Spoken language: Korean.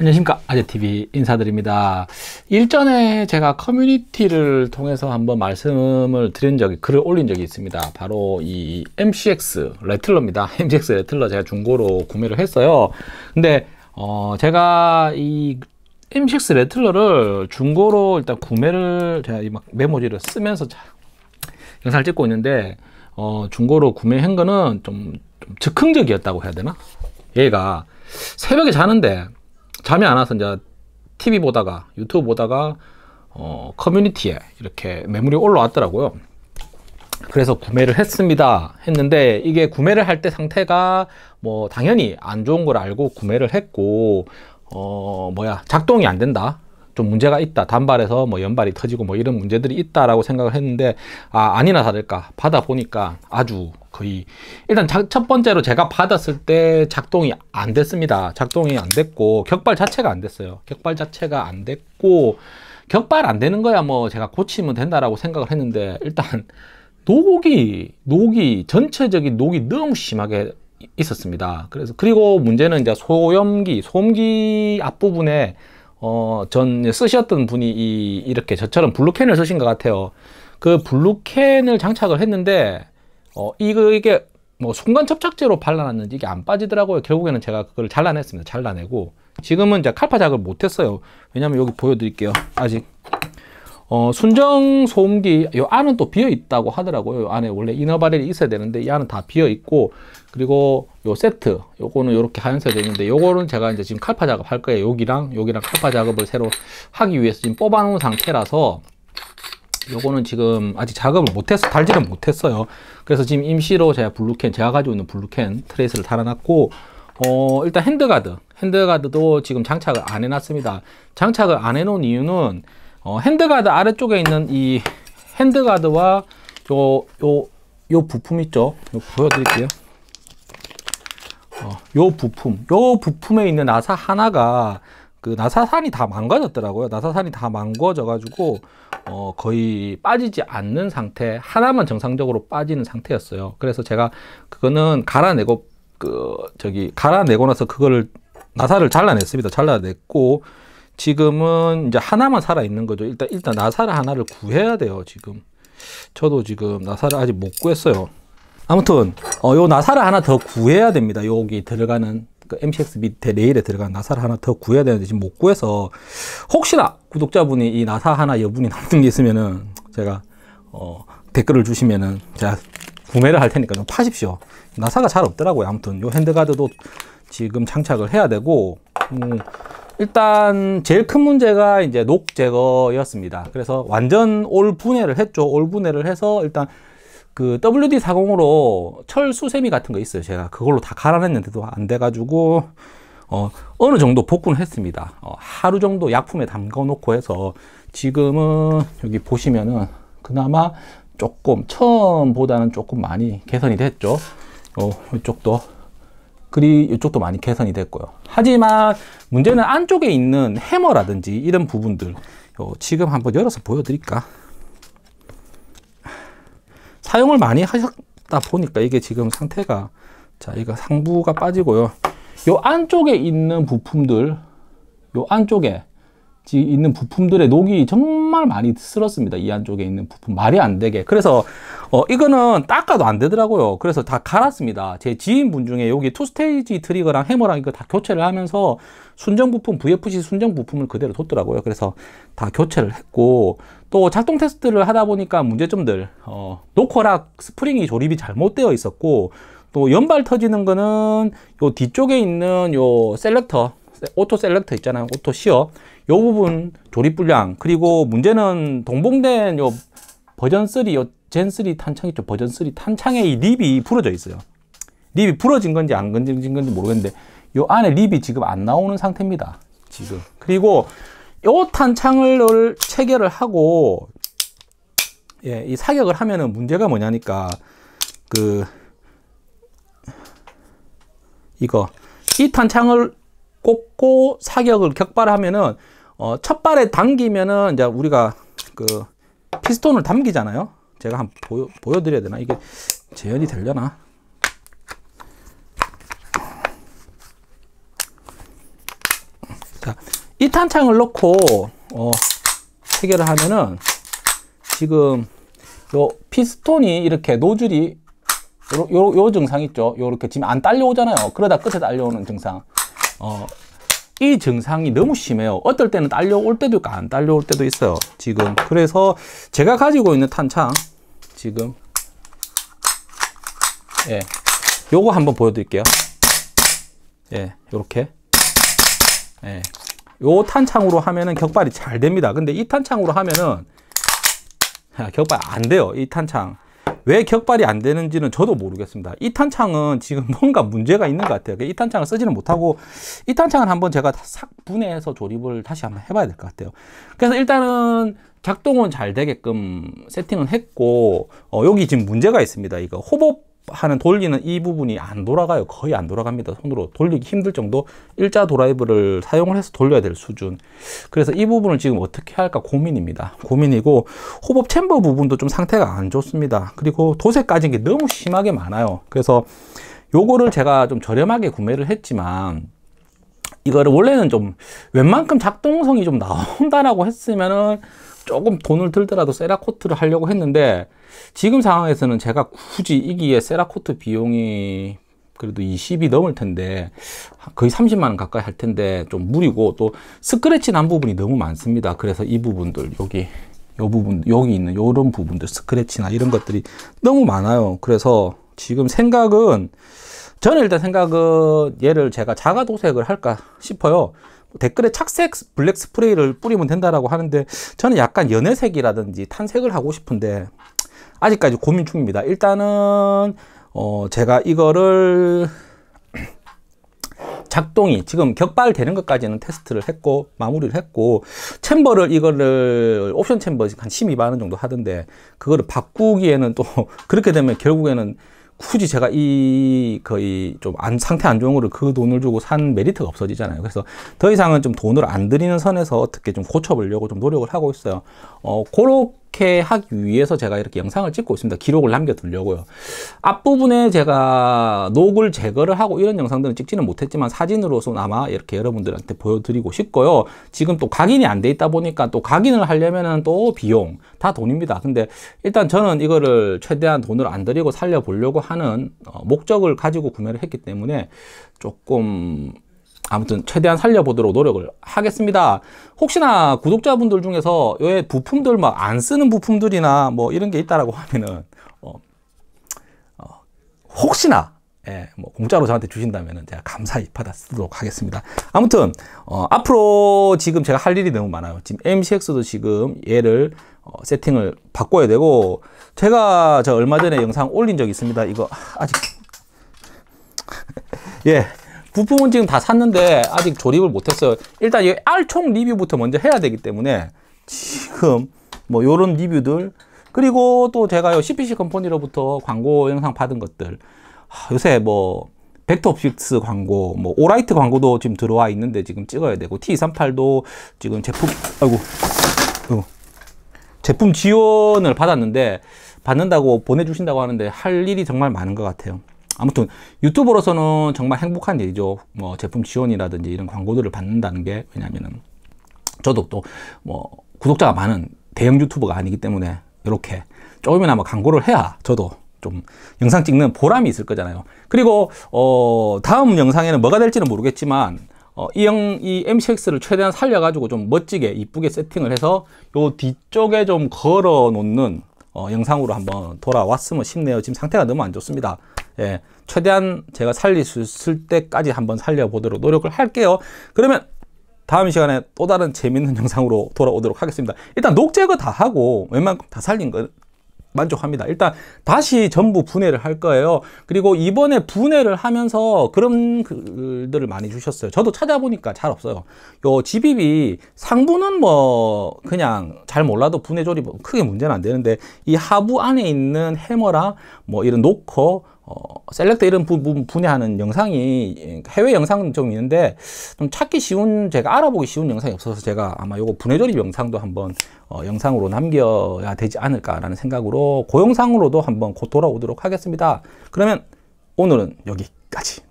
안녕하십니까 아재TV 인사드립니다 일전에 제가 커뮤니티를 통해서 한번 말씀을 드린 적이 글을 올린 적이 있습니다 바로 이 MCX 레틀러입니다 MCX 레틀러 제가 중고로 구매를 했어요 근데 어 제가 이 MCX 레틀러를 중고로 일단 구매를 제가 막 메모지를 쓰면서 자, 영상을 찍고 있는데 어 중고로 구매한 거는 좀, 좀 즉흥적이었다고 해야 되나 얘가 새벽에 자는데 잠이 안 와서 이제 TV 보다가 유튜브 보다가 어, 커뮤니티에 이렇게 매물이 올라왔더라고요. 그래서 구매를 했습니다. 했는데 이게 구매를 할 때 상태가 뭐 당연히 안 좋은 걸 알고 구매를 했고 어 뭐야 작동이 안 된다 좀 문제가 있다. 단발에서 뭐 연발이 터지고 뭐 이런 문제들이 있다라고 생각을 했는데 아, 아니나 다를까 받아보니까 아주 거의 일단 첫 번째로 제가 받았을 때 작동이 안 됐습니다. 작동이 안 됐고 격발 자체가 안 됐어요. 격발 자체가 안 됐고 격발 안 되는 거야 뭐 제가 고치면 된다라고 생각을 했는데 일단 녹이 녹이 전체적인 녹이 너무 심하게 있었습니다. 그래서 그리고 문제는 이제 소염기, 소음기 앞부분에 어, 전 쓰셨던 분이 이, 이렇게 저처럼 블루캔을 쓰신 것 같아요. 그 블루캔을 장착을 했는데, 어, 이거, 이게 뭐 순간 접착제로 발라놨는지 이게 안 빠지더라고요. 결국에는 제가 그걸 잘라냈습니다. 잘라내고. 지금은 이제 칼파 작업을 못했어요. 왜냐면 여기 보여드릴게요. 아직. 어, 순정 소음기 요 안은 또 비어 있다고 하더라고요. 요 안에 원래 이너바렐이 있어야 되는데 이 안은 다 비어 있고 그리고 요 세트 요거는 이렇게 하얀색이 있는데 요거는 제가 이제 지금 칼파 작업할 거예요. 여기랑 여기랑 칼파 작업을 새로 하기 위해서 지금 뽑아 놓은 상태라서 요거는 지금 아직 작업을 못했어 달지를 못했어요. 그래서 지금 임시로 제가 블루캔 제가 가지고 있는 블루캔 트레이스를 달아놨고 어, 일단 핸드가드 핸드가드도 지금 장착을 안 해놨습니다. 장착을 안 해놓은 이유는 어, 핸드가드 아래쪽에 있는 이 핸드가드와 요, 요, 요 부품 있죠? 요 보여드릴게요. 어, 요 부품, 요 부품에 있는 나사 하나가 그 나사산이 다 망가졌더라고요. 나사산이 다 망가져가지고 어, 거의 빠지지 않는 상태, 하나만 정상적으로 빠지는 상태였어요. 그래서 제가 그거는 갈아내고 그 저기 갈아내고 나서 그거를 나사를 잘라냈습니다. 잘라냈고 지금은 이제 하나만 살아 있는 거죠. 일단 일단 나사를 하나를 구해야 돼요. 지금 저도 지금 나사를 아직 못 구했어요. 아무튼 어, 요 나사를 하나 더 구해야 됩니다. 여기 들어가는 그 MCX 밑에 레일에 들어간 나사를 하나 더 구해야 되는데 지금 못 구해서 혹시나 구독자분이 이 나사 하나 여분이 남는 게 있으면은 제가 어, 댓글을 주시면은 제가 구매를 할 테니까 좀 파십시오. 나사가 잘 없더라고요. 아무튼 요 핸드가드도 지금 장착을 해야 되고 음, 일단 제일 큰 문제가 이제 녹 제거였습니다. 그래서 완전 올 분해를 했죠. 올 분해를 해서 일단 그 WD40으로 철 수세미 같은 거 있어요. 제가 그걸로 다 갈아냈는데도 안 돼가지고 어, 어느 정도 복구는 했습니다. 어, 하루 정도 약품에 담가 놓고 해서 지금은 여기 보시면은 그나마 조금 처음보다는 조금 많이 개선이 됐죠. 어, 이쪽도 그리 이쪽도 많이 개선이 됐고요. 하지만 문제는 안쪽에 있는 해머라든지 이런 부분들 지금 한번 열어서 보여드릴까? 사용을 많이 하셨다 보니까 이게 지금 상태가 자 이거 상부가 빠지고요. 요 안쪽에 있는 부품들 요 안쪽에 있는 부품들의 녹이 정말 많이 쓸었습니다. 이 안쪽에 있는 부품 말이 안 되게. 그래서 어, 이거는 닦아도 안 되더라고요. 그래서 다 갈았습니다. 제 지인분 중에 여기 투스테이지 트리거랑 해머랑 이거 다 교체를 하면서 순정 부품, VFC 순정 부품을 그대로 뒀더라고요. 그래서 다 교체를 했고 또 작동 테스트를 하다 보니까 문제점들 어, 노코락 스프링이 조립이 잘못되어 있었고 또 연발 터지는 거는 요 뒤쪽에 있는 요 셀렉터 오토 셀렉터 있잖아요. 오토 시어. 요 부분 조립 불량. 그리고 문제는 동봉된 요 버전 3요 젠3 탄창 있죠. 버전3 탄창에 이 립이 부러져 있어요. 립이 부러진 건지 안 건진 건지 모르겠는데 요 안에 립이 지금 안 나오는 상태입니다. 지금. 그리고 요 탄창을 체결을 하고 예, 이 사격을 하면은 문제가 뭐냐니까 그 이거 이 탄창을 꽂고 사격을 격발하면은 어, 첫 발에 당기면은 이제 우리가 그 피스톤을 당기잖아요. 제가 한번 보여, 보여드려야 되나? 이게 재현이 되려나? 자, 이 탄창을 넣고, 어, 체결을 하면은, 지금, 요, 피스톤이 이렇게 노즐이, 요, 요, 요 증상 있죠? 요렇게 지금 안 딸려오잖아요. 그러다 끝에 딸려오는 증상. 어, 이 증상이 너무 심해요. 어떨 때는 딸려올 때도 있고 안 딸려올 때도 있어요. 지금 그래서 제가 가지고 있는 탄창 지금 예 요거 한번 보여드릴게요. 예 요렇게 예. 요 탄창으로 하면은 격발이 잘 됩니다. 근데 이 탄창으로 하면은 아, 격발 안 돼요. 이 탄창 왜 격발이 안 되는지는 저도 모르겠습니다. 이탄창은 지금 뭔가 문제가 있는 것 같아요. 이탄창을 쓰지는 못하고 이탄창을 한번 제가 싹 분해해서 조립을 다시 한번 해봐야 될 것 같아요. 그래서 일단은 작동은 잘 되게끔 세팅은 했고 어, 여기 지금 문제가 있습니다. 이거 호법 하는 돌리는 이 부분이 안 돌아가요. 거의 안 돌아갑니다. 손으로 돌리기 힘들 정도 일자 드라이브를 사용을 해서 돌려야 될 수준. 그래서 이 부분을 지금 어떻게 할까 고민입니다. 고민이고 호법 챔버 부분도 좀 상태가 안 좋습니다. 그리고 도색 까진 게 너무 심하게 많아요. 그래서 요거를 제가 좀 저렴하게 구매를 했지만 이거를 원래는 좀 웬만큼 작동성이 좀 나온다라고 했으면은 조금 돈을 들더라도 세라코트를 하려고 했는데 지금 상황에서는 제가 굳이 이기에 세라코트 비용이 그래도 20이 넘을 텐데 거의 30만 원 가까이 할 텐데 좀 무리고 또 스크래치 난 부분이 너무 많습니다 그래서 이 부분들 여기 요 부분 여기 있는 요런 부분들 스크래치나 이런 것들이 너무 많아요 그래서 지금 생각은 저는 일단 생각은 얘를 제가 자가 도색을 할까 싶어요. 댓글에 착색 블랙 스프레이를 뿌리면 된다라고 하는데 저는 약간 연회색이라든지 탄색을 하고 싶은데 아직까지 고민 중입니다. 일단은 어 제가 이거를 작동이 지금 격발되는 것까지는 테스트를 했고 마무리를 했고 챔버를 이거를 옵션 챔버 한 12만원 정도 하던데 그거를 바꾸기에는 또 그렇게 되면 결국에는 굳이 제가 이 거의 좀 안, 상태 안 좋은 거를 그 돈을 주고 산 메리트가 없어지잖아요. 그래서 더 이상은 좀 돈을 안 드리는 선에서 어떻게 좀 고쳐보려고 좀 노력을 하고 있어요. 어, 그런 그렇게 하기 위해서 제가 이렇게 영상을 찍고 있습니다. 기록을 남겨두려고요. 앞부분에 제가 녹을 제거를 하고 이런 영상들은 찍지는 못했지만 사진으로서는 아마 이렇게 여러분들한테 보여드리고 싶고요. 지금 또 각인이 안 돼 있다 보니까 또 각인을 하려면 또 비용, 다 돈입니다. 근데 일단 저는 이거를 최대한 돈을 안 들이고 살려보려고 하는 어, 목적을 가지고 구매를 했기 때문에 조금 아무튼 최대한 살려보도록 노력을 하겠습니다. 혹시나 구독자분들 중에서 왜 부품들 막 안 쓰는 부품들이나 뭐 이런 게 있다라고 하면은 어, 어, 혹시나 예, 뭐 공짜로 저한테 주신다면 제가 감사히 받아 쓰도록 하겠습니다. 아무튼 어, 앞으로 지금 제가 할 일이 너무 많아요. 지금 MCX도 지금 얘를 어, 세팅을 바꿔야 되고 제가 저 얼마 전에 영상 올린 적 있습니다. 이거 아직 예 부품은 지금 다 샀는데 아직 조립을 못했어요 일단 이 알총 리뷰부터 먼저 해야 되기 때문에 지금 뭐 요런 리뷰들 그리고 또 제가요 CPC 컴퍼니로부터 광고 영상 받은 것들 요새 뭐 벡터픽스 광고 뭐 오라이트 광고도 지금 들어와 있는데 지금 찍어야 되고 t 3 8도 지금 제품 아이고, 아 제품 지원을 받았는데 받는다고 보내주신다고 하는데 할 일이 정말 많은 것 같아요 아무튼 유튜버로서는 정말 행복한 일이죠. 뭐 제품 지원이라든지 이런 광고들을 받는다는 게 왜냐면은 저도 또 뭐 구독자가 많은 대형 유튜버가 아니기 때문에 이렇게 조금이나마 광고를 해야 저도 좀 영상 찍는 보람이 있을 거잖아요. 그리고 어 다음 영상에는 뭐가 될지는 모르겠지만 어, 이, 영, 이 MCX를 최대한 살려가지고 좀 멋지게 이쁘게 세팅을 해서 요 뒤쪽에 좀 걸어 놓는 어, 영상으로 한번 돌아왔으면 싶네요. 지금 상태가 너무 안 좋습니다. 예, 최대한 제가 살릴 수 있을 때까지 한번 살려보도록 노력을 할게요. 그러면 다음 시간에 또 다른 재밌는 영상으로 돌아오도록 하겠습니다. 일단 녹제거 다 하고 웬만큼 다 살린 거 만족합니다. 일단 다시 전부 분해를 할 거예요. 그리고 이번에 분해를 하면서 그런 글들을 많이 주셨어요. 저도 찾아보니까 잘 없어요. 요 GBB 상부는 뭐 그냥 잘 몰라도 분해 조립 크게 문제는 안 되는데 이 하부 안에 있는 해머랑 뭐 이런 노커 어, 셀렉터 이런 부, 분 분야하는 영상이 예, 그러니까 해외 영상은 좀 있는데 좀 찾기 쉬운 제가 알아보기 쉬운 영상이 없어서 제가 아마 요거 분해조립 영상도 한번 어, 영상으로 남겨야 되지 않을까라는 생각으로 고 그 영상으로도 한번 곧 돌아오도록 하겠습니다. 그러면 오늘은 여기까지.